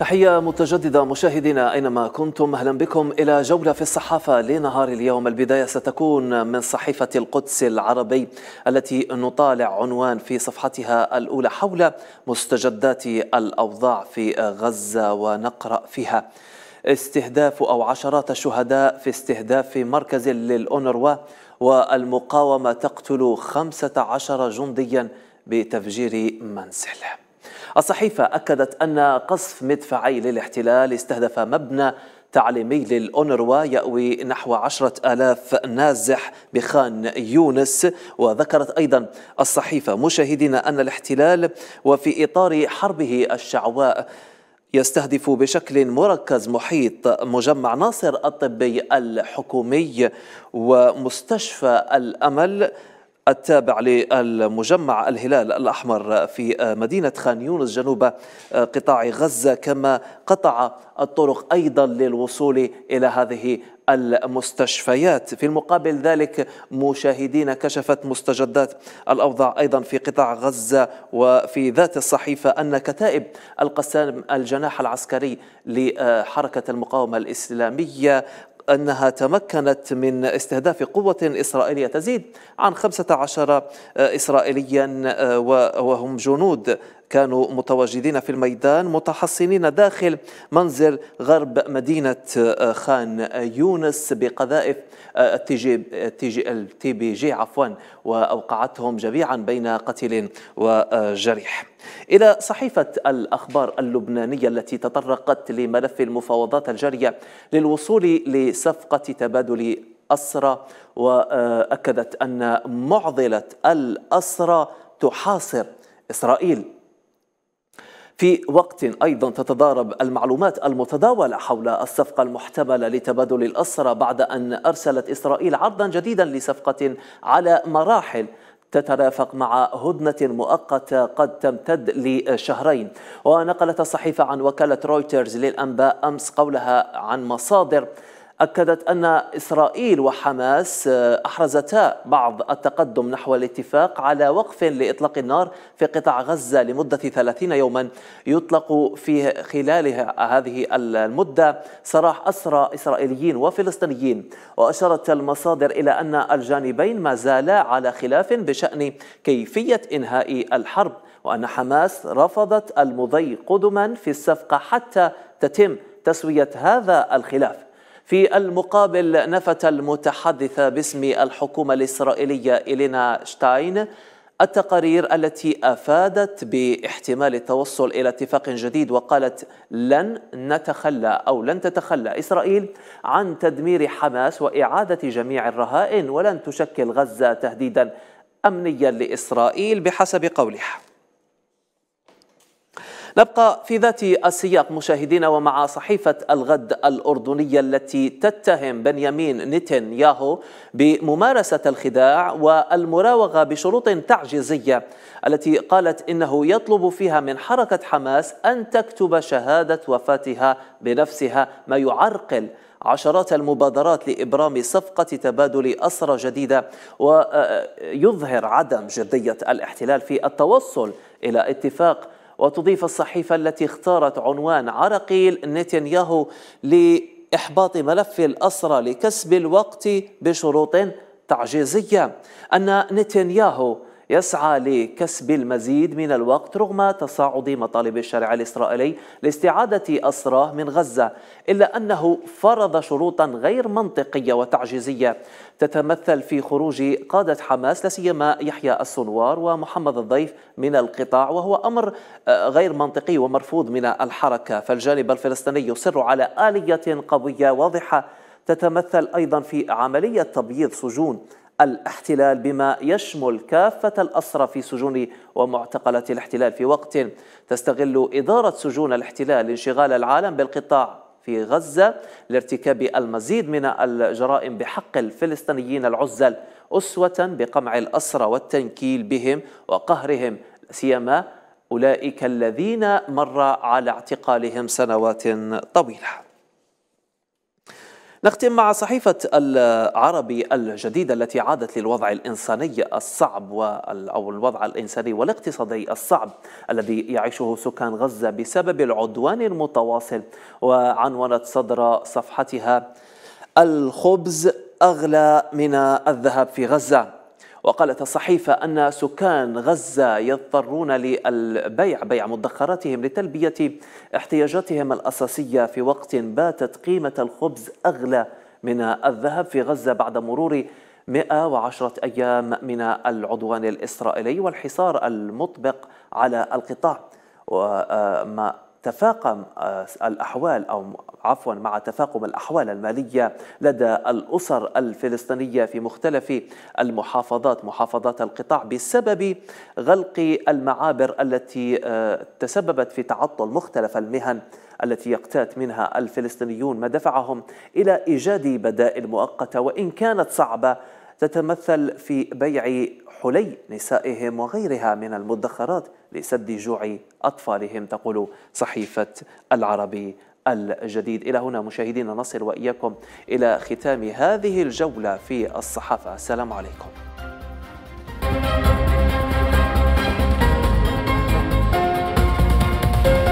تحية متجددة مشاهدينا أينما كنتم أهلا بكم إلى جولة في الصحافة لنهار اليوم البداية ستكون من صحيفة القدس العربي التي نطالع عنوان في صفحتها الأولى حول مستجدات الأوضاع في غزة ونقرأ فيها استهداف أو عشرات الشهداء في استهداف مركز للأونروا والمقاومة تقتل 15 جنديا بتفجير منزل الصحيفة أكدت أن قصف مدفعي للاحتلال استهدف مبنى تعليمي للأونروا يأوي نحو عشرة آلاف نازح بخان يونس وذكرت أيضا الصحيفة مشاهدين أن الاحتلال وفي إطار حربه الشعواء يستهدف بشكل مركز محيط مجمع ناصر الطبي الحكومي ومستشفى الأمل التابع للمجمع الهلال الأحمر في مدينة خان يونس جنوب قطاع غزة كما قطع الطرق أيضا للوصول إلى هذه المستشفيات في المقابل ذلك مشاهدين كشفت مستجدات الأوضاع أيضا في قطاع غزة وفي ذات الصحيفة أن كتائب القسام الجناح العسكري لحركة المقاومة الإسلامية أنها تمكنت من استهداف قوة إسرائيلية تزيد عن 15 إسرائيليا آه، وهم جنود كانوا متواجدين في الميدان متحصنين داخل منزل غرب مدينة آه، خان يونس بقذائف آه، التي جي, جي, التي بي جي عفوا وأوقعتهم جميعا بين قتيل وجريح إلى صحيفة الأخبار اللبنانية التي تطرقت لملف المفاوضات الجارية للوصول لصفقة تبادل أسرى وأكدت أن معضلة الأسرى تحاصر إسرائيل في وقت أيضا تتضارب المعلومات المتداولة حول الصفقة المحتملة لتبادل الأسرى بعد أن أرسلت إسرائيل عرضا جديدا لصفقة على مراحل تترافق مع هدنة مؤقتة قد تمتد لشهرين ونقلت الصحيفة عن وكالة رويترز للأنباء أمس قولها عن مصادر أكدت أن إسرائيل وحماس آه، أحرزتا بعض التقدم نحو الاتفاق على وقف لإطلاق النار في قطاع غزة لمدة 30 يوما يطلق في خلال هذه المدة سراح أسرى إسرائيليين وفلسطينيين وأشارت المصادر إلى أن الجانبين ما زالا على خلاف بشأن كيفية إنهاء الحرب وأن حماس رفضت المضي قدما في الصفقة حتى تتم تسوية هذا الخلاف في المقابل نفت المتحدثة باسم الحكومة الإسرائيلية إلينا شتاين التقارير التي افادت باحتمال التوصل الى اتفاق جديد وقالت لن نتخلى او لن تتخلى اسرائيل عن تدمير حماس واعاده جميع الرهائن ولن تشكل غزه تهديدا امنيا لاسرائيل بحسب قولها نبقى في ذات السياق مشاهدينا ومع صحيفة الغد الأردنية التي تتهم بنيامين نتنياهو بممارسة الخداع والمراوغة بشروط تعجيزية التي قالت إنه يطلب فيها من حركة حماس أن تكتب شهادة وفاتها بنفسها ما يعرقل عشرات المبادرات لإبرام صفقة تبادل أسرى جديدة ويظهر آه، آه، عدم جدية الاحتلال في التوصل إلى اتفاق وتضيف الصحيفة التي اختارت عنوان عرقيل نتنياهو لإحباط ملف الأسرى لكسب الوقت بشروط تعجيزية أن نتنياهو يسعى لكسب المزيد من الوقت رغم تصاعد مطالب الشارع الإسرائيلي لاستعادة أسراه من غزة إلا أنه فرض شروطا غير منطقية وتعجيزية تتمثل في خروج قادة حماس لسيما يحيى السنوار ومحمد الضيف من القطاع وهو أمر آه، غير منطقي ومرفوض من الحركة فالجانب الفلسطيني يصر على آلية قوية واضحة تتمثل أيضا في عملية تبييض سجون الاحتلال بما يشمل كافة الأسرى في سجون ومعتقلات الاحتلال في وقت تستغل إدارة سجون الاحتلال انشغال العالم بالقطاع في غزة لارتكاب المزيد من الجرائم بحق الفلسطينيين العزل أسوة بقمع الأسرى والتنكيل بهم وقهرهم سيما أولئك الذين مر على اعتقالهم سنوات طويلة نختم مع صحيفة العربي الجديدة التي عادت للوضع الإنساني الصعب أو الوضع الإنساني والاقتصادي الصعب الذي يعيشه سكان غزة بسبب العدوان المتواصل وعنونت صدر صفحتها الخبز أغلى من الذهب في غزة وقالت الصحيفة أن سكان غزة يضطرون للبيع بيع مدخراتهم لتلبية احتياجاتهم الأساسية في وقت باتت قيمة الخبز أغلى من الذهب في غزة بعد مرور 110 أيام من العدوان الإسرائيلي والحصار المطبق على القطاع وما تفاقم آه، الأحوال أو عفوا مع تفاقم الأحوال المالية لدى الأسر الفلسطينية في مختلف المحافظات محافظات القطاع بسبب غلق المعابر التي آه، تسببت في تعطل مختلف المهن التي يقتات منها الفلسطينيون ما دفعهم إلى إيجاد بدائل مؤقتة وإن كانت صعبة تتمثل في بيع حلي نسائهم وغيرها من المدخرات لسد جوع أطفالهم تقول صحيفة العربي الجديد إلى هنا مشاهدينا نصل وإياكم إلى ختام هذه الجولة في الصحافة السلام عليكم